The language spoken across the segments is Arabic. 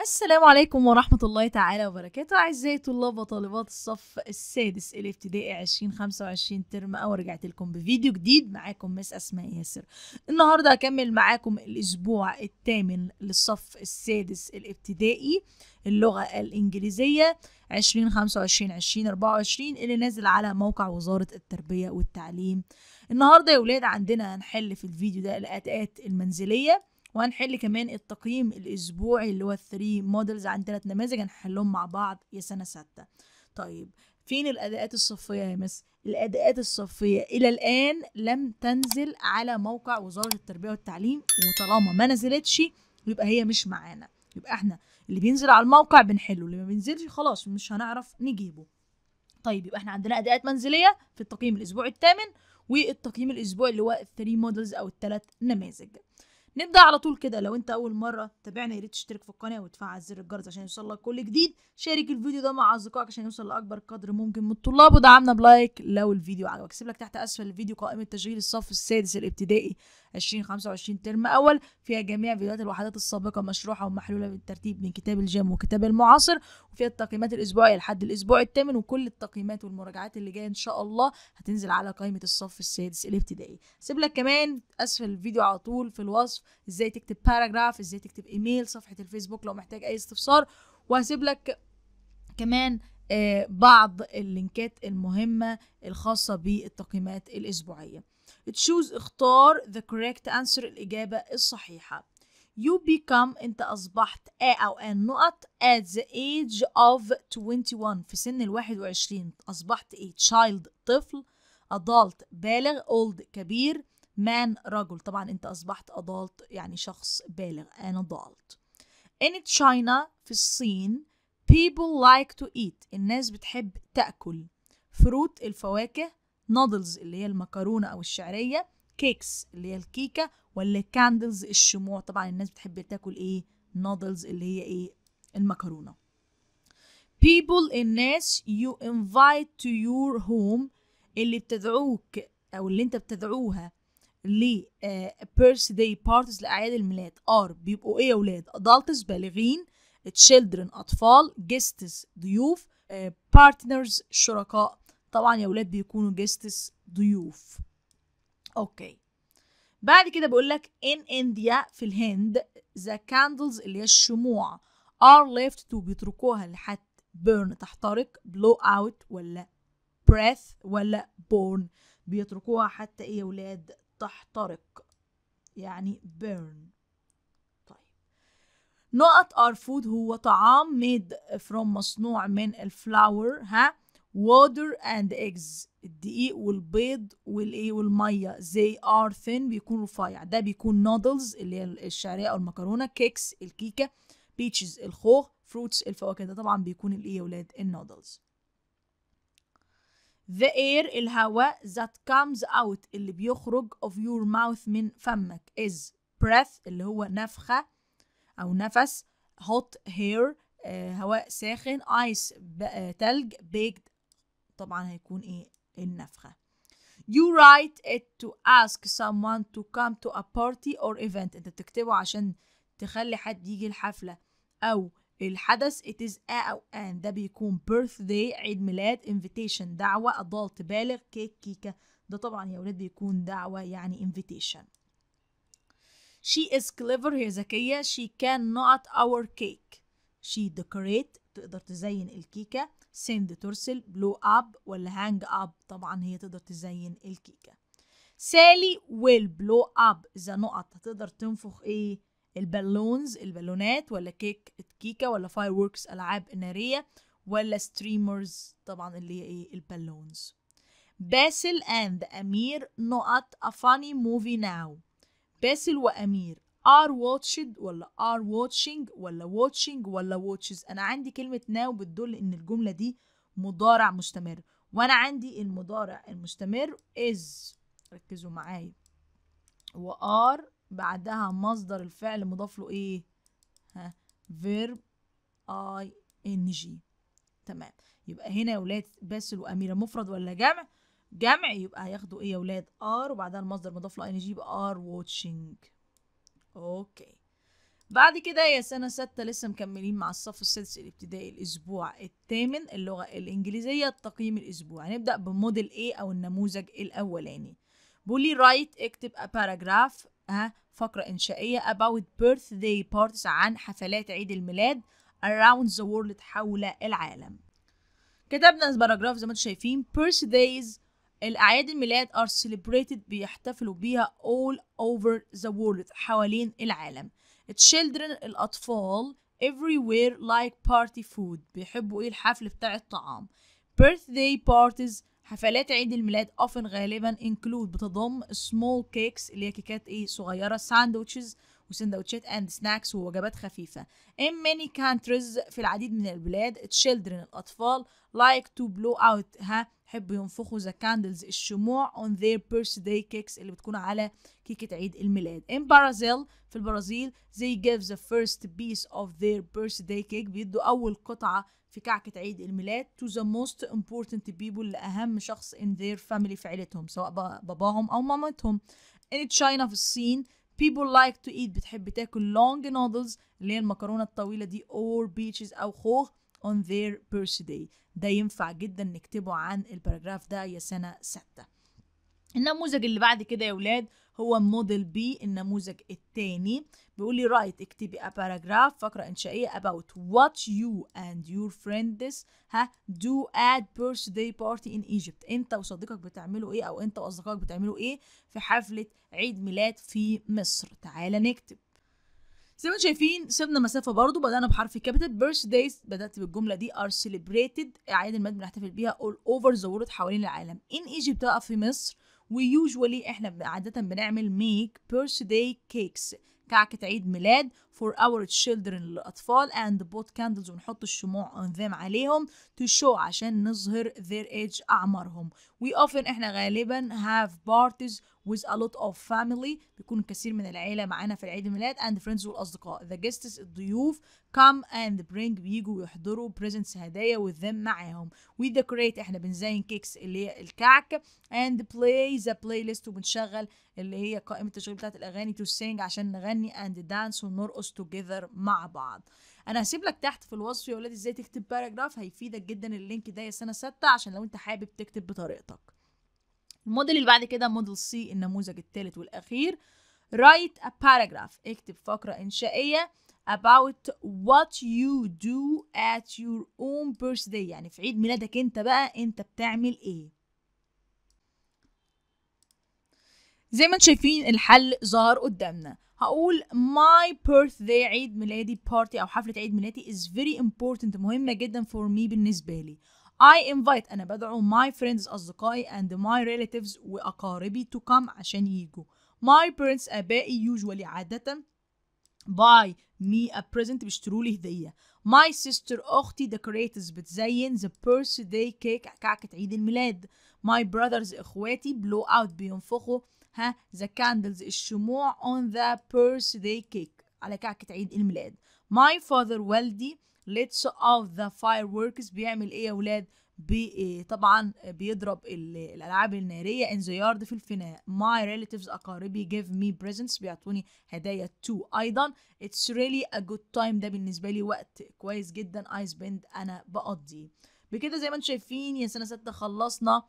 السلام عليكم ورحمة الله تعالى وبركاته أعزائي طلاب وطالبات الصف السادس الابتدائي 2025 ترم أو رجعت لكم بفيديو جديد معاكم مس أسماء ياسر النهاردة هكمل معاكم الأسبوع الثامن للصف السادس الابتدائي اللغة الإنجليزية 2025 2024 اللي نازل على موقع وزارة التربية والتعليم النهاردة يا ولاد عندنا هنحل في الفيديو ده الأداءات المنزلية وهنحل كمان التقييم الأسبوعي اللي هو الثري مودلز عن ثلاث نماذج هنحلهم مع بعض يا سنة ستة طيب فين الأداءات الصفية يا مس؟ الأداءات الصفية إلى الآن لم تنزل على موقع وزارة التربية والتعليم وطالما ما نزلتش يبقى هي مش معانا يبقى احنا اللي بينزل على الموقع بنحله اللي ما بينزلش خلاص مش هنعرف نجيبه طيب يبقى احنا عندنا أداءات منزلية في التقييم الاسبوع الثامن والتقييم الأسبوعي اللي هو الثري مودلز أو الثلاث نماذج نبدا على طول كده لو انت اول مره تابعنا يا ريت تشترك في القناه وتفعل زر الجرس عشان يوصلك كل جديد شارك الفيديو ده مع اصدقائك عشان يوصل لاكبر قدر ممكن من الطلاب ودعمنا بلايك لو الفيديو عجبك سيب لك تحت اسفل الفيديو قائمه تشغيل الصف السادس الابتدائي 2025 ترم اول فيها جميع فيديوهات الوحدات السابقه مشروحه ومحلوله بالترتيب من كتاب الجام وكتاب المعاصر وفيها التقييمات الاسبوعيه لحد الاسبوع الثامن وكل التقييمات والمراجعات اللي جايه ان شاء الله هتنزل على قائمه الصف السادس الابتدائي سيب لك كمان اسفل الفيديو على طول في الوصف ازاي تكتب باراجراف ازاي تكتب ايميل صفحه الفيسبوك لو محتاج اي استفسار وهسيب لك كمان آه، بعض اللينكات المهمة الخاصة بالتقييمات الأسبوعية تشوز اختار the correct answer الإجابة الصحيحة you become انت اصبحت a او ان نقط at the age of 21 في سن ال 21 اصبحت a child طفل adult بالغ old كبير man رجل طبعا انت اصبحت adult يعني شخص بالغ انا adult in China في الصين people like to eat الناس بتحب تأكل فروت الفواكه نودلز اللي هي المكرونة أو الشعرية كيكس اللي هي الكيكة ولا كاندلز الشموع طبعا الناس بتحب تاكل ايه نودلز اللي هي ايه المكرونة people الناس you invite to your home اللي بتدعوك أو اللي أنت بتدعوها ل بيرث داي بارتيز لاعياد الميلاد ار بيبقوا ايه يا ولاد ادلتس بالغين تشيلدرن اطفال جيستس ضيوف بارتنرز آه، شركاء طبعا يا ولاد بيكونوا جيستس ضيوف اوكي بعد كده بقول لك in India في الهند the candles اللي هي الشموع are left to بيتركوها لحد burn تحترق blow out ولا breath ولا burn بيتركوها حتى ايه يا ولاد تحترق يعني burn طيب. نقط ار food هو طعام made from مصنوع من الفلاور ها water and eggs الدقيق والبيض والايه والميه they are thin بيكون رفيع ده بيكون noodles اللي هي الشعريه او المكرونه كيكس الكيكه بيتشز الخوخ فروتس الفواكه ده طبعا بيكون الايه يا ولاد النودلز the air الهواء that comes out اللي بيخرج of your mouth من فمك is breath اللي هو نفخة أو نفس hot hair هواء ساخن ice تلج baked طبعا هيكون ايه النفخة You write it to ask someone to come to a party or event انت بتكتبه عشان تخلي حد يجي الحفلة أو الحدث it is a أو an ده بيكون birthday عيد ميلاد invitation دعوة adult بالغ كيك كيكة ده طبعا يا ولاد بيكون دعوة يعني invitation she is clever هي ذكية she can not our cake she decorate تقدر تزين الكيكة send ترسل blow up ولا hang up طبعا هي تقدر تزين الكيكة سالي will blow up إذا نقط هتقدر تنفخ ايه البالونز البالونات ولا كيك الكيكه ولا فاير ووركس العاب ناريه ولا ستريمرز طبعا اللي هي ايه البالونز باسل اند امير نقط افاني موفي ناو باسل وامير ار واتشد ولا ار واتشنج ولا واتشنج ولا واتشز انا عندي كلمه ناو بتدل ان الجمله دي مضارع مستمر وانا عندي المضارع المستمر از ركزوا معايا وار بعدها مصدر الفعل مضاف له ايه ها فيرب اي ان جي تمام يبقى هنا يا ولاد باسل واميره مفرد ولا جمع جمع يبقى هياخدوا ايه يا ولاد ار وبعدها المصدر مضاف له ان جي يبقى ار واتشنج اوكي بعد كده يا سنه سته لسه مكملين مع الصف السادس الابتدائي الاسبوع الثامن اللغه الانجليزيه التقييم الاسبوع هنبدا بموديل ايه او النموذج الاولاني بولي رايت اكتب ا باراجراف ها فقرة إنشائية about birthday parties عن حفلات عيد الميلاد around the world حول العالم كتبنا الباراجراف زي ما انتم شايفين birthdays الأعياد الميلاد are celebrated بيحتفلوا بيها all over the world حوالين العالم children الأطفال everywhere like party food بيحبوا ايه الحفل بتاع الطعام birthday parties حفلات عيد الميلاد often غالبا include بتضم small cakes اللي هي كيكات ايه صغيرة sandwiches وسندوتشات اند سناكس ووجبات خفيفة in many countries في العديد من البلاد children الأطفال like to blow out ها حبوا ينفخوا ذا كاندلز الشموع on their birthday cakes اللي بتكون على كيكة عيد الميلاد in Brazil في البرازيل they give the first piece of their birthday cake بيدوا أول قطعة في كعكة عيد الميلاد to the most important people لأهم شخص in their family في عيلتهم سواء باباهم أو مامتهم in China في الصين people like to eat بتحب تاكل long noodles اللي هي المكرونة الطويلة دي or beaches أو خوخ on their birthday ده ينفع جدا نكتبه عن الباراجراف ده يا سنة ستة النموذج اللي بعد كده يا ولاد هو موديل بي النموذج الثاني بيقول لي رايت اكتبي ا paragraph فقرة إنشائية about what you and your friends ها do at birthday party in Egypt أنت وصديقك بتعملوا إيه أو أنت وأصدقائك بتعملوا إيه في حفلة عيد ميلاد في مصر تعالى نكتب زي ما شايفين سيبنا مسافه برضو بدانا بحرف كابيتال بيرث دايز بدات بالجمله دي ار سيليبريتد اعياد الميلاد بنحتفل بيها اول اوفر ذا وورلد حوالين العالم ان ايجيبت بقى في مصر ويوجوالي احنا عاده بنعمل ميك بيرث داي كيكس كعكة عيد ميلاد for our children للأطفال and put candles ونحط الشموع on them عليهم to show عشان نظهر their age أعمارهم we often إحنا غالبا have parties with a lot of family بيكون كثير من العيلة معانا في العيد الميلاد and friends والأصدقاء the guests الضيوف come and bring بيجوا يحضروا presents هدايا with them معاهم we decorate احنا بنزين كيكس اللي هي الكعك and play the playlist وبنشغل اللي هي قائمة التشغيل بتاعت الأغاني to sing عشان نغني نغني اند دانس ونرقص توجذر مع بعض انا هسيب لك تحت في الوصف يا ولاد ازاي تكتب باراجراف هيفيدك جدا اللينك ده يا سنه سته عشان لو انت حابب تكتب بطريقتك الموديل اللي بعد كده موديل سي النموذج الثالث والاخير write a paragraph اكتب فقره انشائيه about what you do at your own birthday يعني في عيد ميلادك انت بقى انت بتعمل ايه زي ما انتم شايفين الحل ظهر قدامنا هقول my birthday عيد ميلادي party أو حفلة عيد ميلادي is very important مهمة جدا for me بالنسبة لي I invite أنا بدعو my friends أصدقائي and my relatives وأقاربي to come عشان يجوا my parents آبائي usually عادة buy me a present بيشتروا لي هدية my sister أختي decorators بتزين the birthday cake كعكة عيد الميلاد my brothers إخواتي blow out بينفخوا ها the candles الشموع on the birthday cake على كعكة عيد الميلاد my father والدي lets off the fireworks بيعمل ايه يا ولاد بي إيه، طبعا بيضرب الالعاب الناريه in the yard في الفناء my relatives اقاربي give me presents بيعطوني هدايا too ايضا it's really a good time ده بالنسبه لي وقت كويس جدا I spend انا بقضيه بكده زي ما انتم شايفين يا سنه سته خلصنا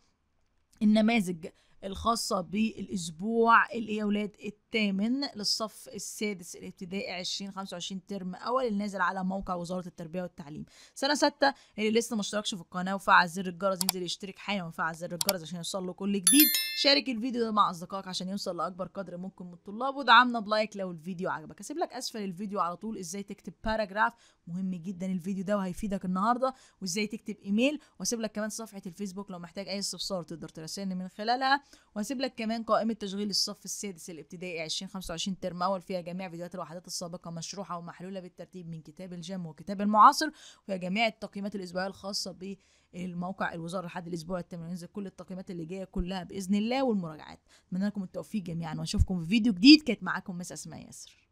النماذج الخاصة بالأسبوع اللي يا ولاد الثامن للصف السادس الابتدائي 2025 ترم أول اللي نازل على موقع وزارة التربية والتعليم سنة ستة اللي لسه ما اشتركش في القناة وفعل زر الجرس ينزل يشترك حالا وفعل زر الجرس عشان يوصل له كل جديد شارك الفيديو ده مع أصدقائك عشان يوصل لأكبر قدر ممكن من الطلاب ودعمنا بلايك لو الفيديو عجبك هسيب لك أسفل الفيديو على طول إزاي تكتب باراجراف مهم جدا الفيديو ده وهيفيدك النهارده وإزاي تكتب إيميل وأسيب لك كمان صفحة الفيسبوك لو محتاج أي استفسار تقدر ترسلني من خلالها وهسيب لك كمان قائمه تشغيل الصف السادس الابتدائي 2025 ترم اول فيها جميع فيديوهات الوحدات السابقه مشروحه ومحلوله بالترتيب من كتاب الجم وكتاب المعاصر وفيها جميع التقييمات الاسبوعيه الخاصه بالموقع الوزاره لحد الاسبوع التامن ينزل كل التقييمات اللي جايه كلها باذن الله والمراجعات اتمنى لكم التوفيق جميعا واشوفكم في فيديو جديد كانت معاكم مس اسماء ياسر